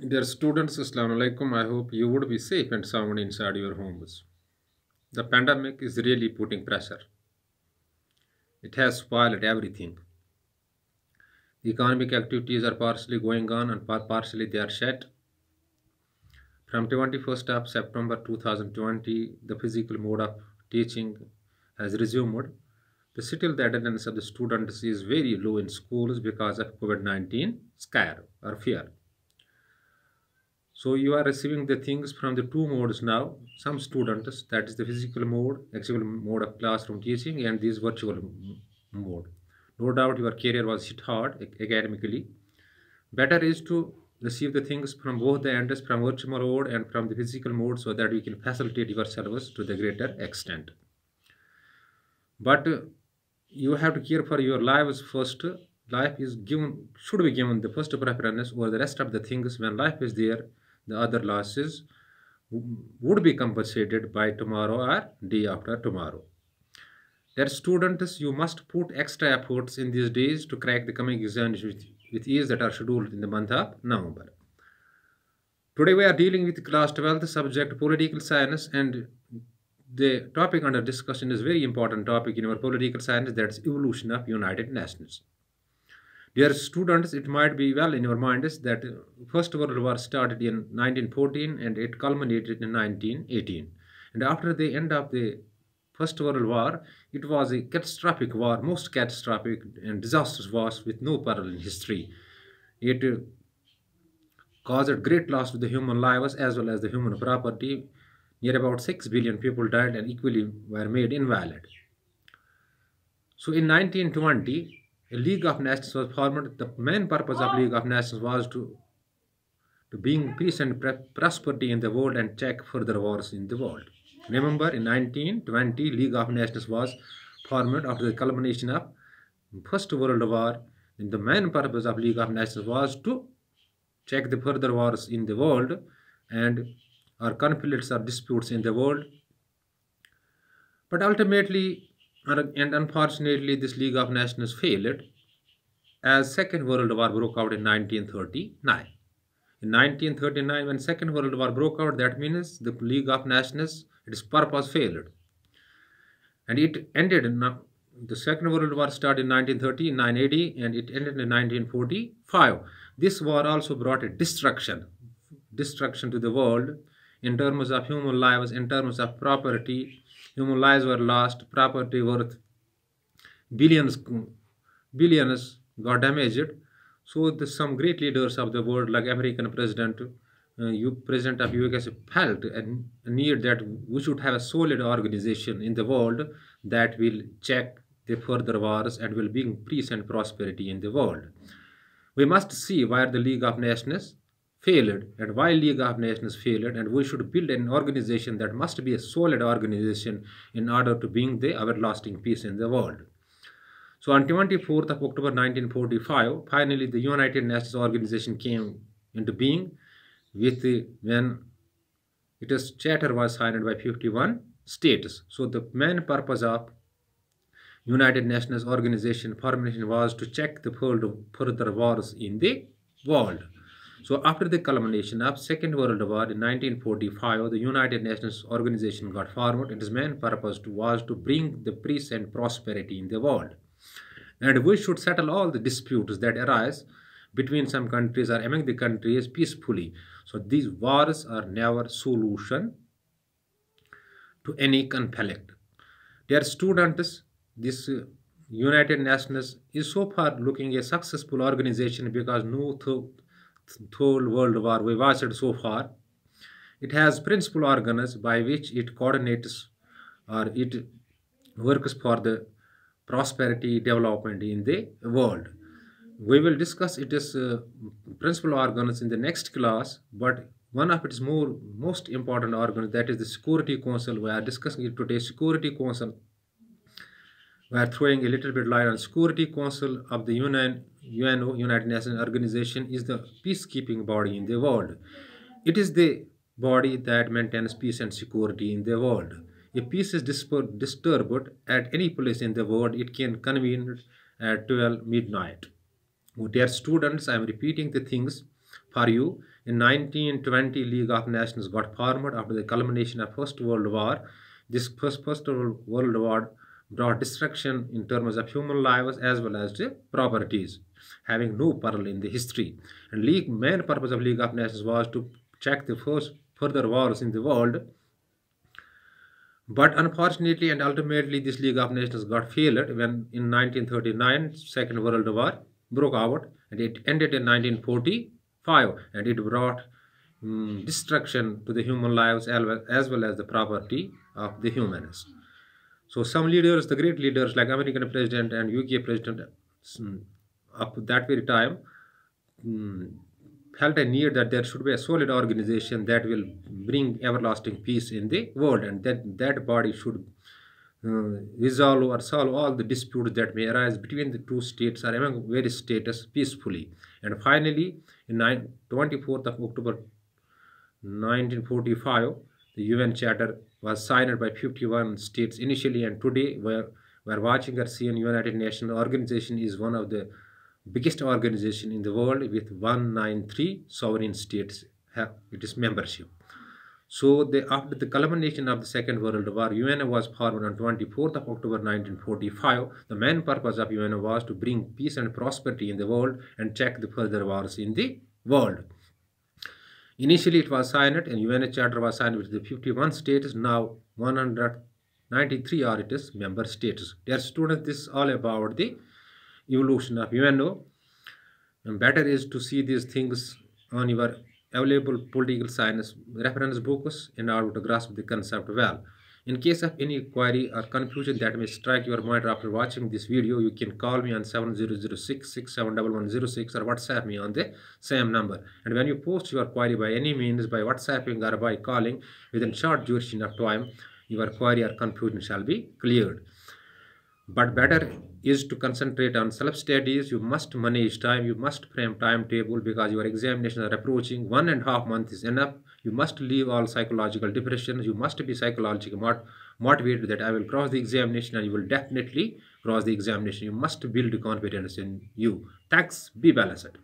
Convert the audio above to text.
Dear students, Assalamu alaikum. I hope you would be safe and sound inside your homes. The pandemic is really putting pressure. It has spoiled everything. The economic activities are partially going on and partially they are shut. From 21st of September 2020, the physical mode of teaching has resumed. The still the attendance of the students is very low in schools because of COVID-19 scare or fear. So you are receiving the things from the two modes now. Some students, that is the physical mode, actual mode of classroom teaching and this virtual mode. No doubt your career was hit hard academically. Better is to receive the things from both the ends, from virtual mode and from the physical mode so that we can facilitate your service to the greater extent. But uh, you have to care for your lives first life is given should be given the first preference over the rest of the things when life is there the other losses would be compensated by tomorrow or day after tomorrow. Dear students, you must put extra efforts in these days to crack the coming exams with, with ease that are scheduled in the month of November. Today we are dealing with class 12 subject political science and the topic under discussion is very important topic in our political science that's evolution of United Nations. Dear students, it might be well in your minds that uh, First World War started in 1914 and it culminated in 1918. And after the end of the First World War, it was a catastrophic war, most catastrophic and disastrous war with no parallel in history. It uh, caused great loss to the human lives as well as the human property. Near about 6 billion people died and equally were made invalid. So in 1920, a League of Nations was formed. The main purpose of League of Nations was to, to bring peace and prosperity in the world and check further wars in the world. Remember, in 1920, League of Nations was formed after the culmination of First World War. And the main purpose of League of Nations was to check the further wars in the world and or conflicts or disputes in the world. But ultimately, and unfortunately this League of Nations failed as Second World War broke out in 1939. In 1939 when Second World War broke out that means the League of Nations its purpose failed and it ended in the Second World War started in 1939 80 and it ended in 1945. This war also brought a destruction, destruction to the world in terms of human lives, in terms of property. Human lives were lost, property worth billions, billions got damaged. So the, some great leaders of the world like American President, uh, you, President of US felt a need that we should have a solid organization in the world that will check the further wars and will bring peace and prosperity in the world. We must see where the League of Nations failed and why League of Nations failed and we should build an organization that must be a solid organization in order to bring the everlasting peace in the world. So on 24th of October 1945, finally the United Nations organization came into being with the, when its charter was signed by 51 states. So the main purpose of United Nations organization formation was to check the further wars in the world. So after the culmination of Second World War in 1945, the United Nations organization got formed. Its main purpose was to bring the peace and prosperity in the world. And we should settle all the disputes that arise between some countries or among the countries peacefully. So these wars are never solution to any conflict. Dear students, this United Nations is so far looking a successful organization because no whole world war we watched so far. It has principal organs by which it coordinates or it works for the prosperity development in the world. We will discuss its uh, principal organs in the next class, but one of its more most important organs that is the Security Council. We are discussing it today. Security Council. We are throwing a little bit light on Security Council of the Union UNO, United Nations Organization, is the peacekeeping body in the world. It is the body that maintains peace and security in the world. If peace is disturbed at any place in the world, it can convene at 12 midnight. Oh, dear students, I am repeating the things for you. In 1920, League of Nations got formed after the culmination of First World War. This First, First World War brought destruction in terms of human lives as well as the properties having no parallel in the history. And league main purpose of League of Nations was to check the first further wars in the world. But unfortunately and ultimately this League of Nations got failed when in 1939 Second World War broke out and it ended in 1945 and it brought um, destruction to the human lives as well as the property of the humans. So some leaders, the great leaders like American President and UK President mm, up that very time um, felt a need that there should be a solid organization that will bring everlasting peace in the world and that that body should uh, resolve or solve all the disputes that may arise between the two states or among various states peacefully. And finally, in 24th of October 1945, the UN Charter was signed by 51 states initially and today we're watching or seeing United Nations Organization is one of the biggest organization in the world with 193 sovereign states have its membership. So the, after the culmination of the Second World War, UN was formed on 24th of October 1945. The main purpose of UN was to bring peace and prosperity in the world and check the further wars in the world. Initially, it was signed and UN Charter was signed with the 51 states. Now, 193 are its member states. Dear students, this is all about the evolution of UNO. And better is to see these things on your available political science reference books in order to grasp the concept well. In case of any query or confusion that may strike your mind after watching this video, you can call me on 7006 or WhatsApp me on the same number. And when you post your query by any means, by WhatsApping or by calling, within short duration of time, your query or confusion shall be cleared but better is to concentrate on self-studies. You must manage time, you must frame timetable because your examinations are approaching. One and a half month is enough. You must leave all psychological depressions. You must be psychologically mot motivated that I will cross the examination and you will definitely cross the examination. You must build confidence in you. Thanks. Be balanced.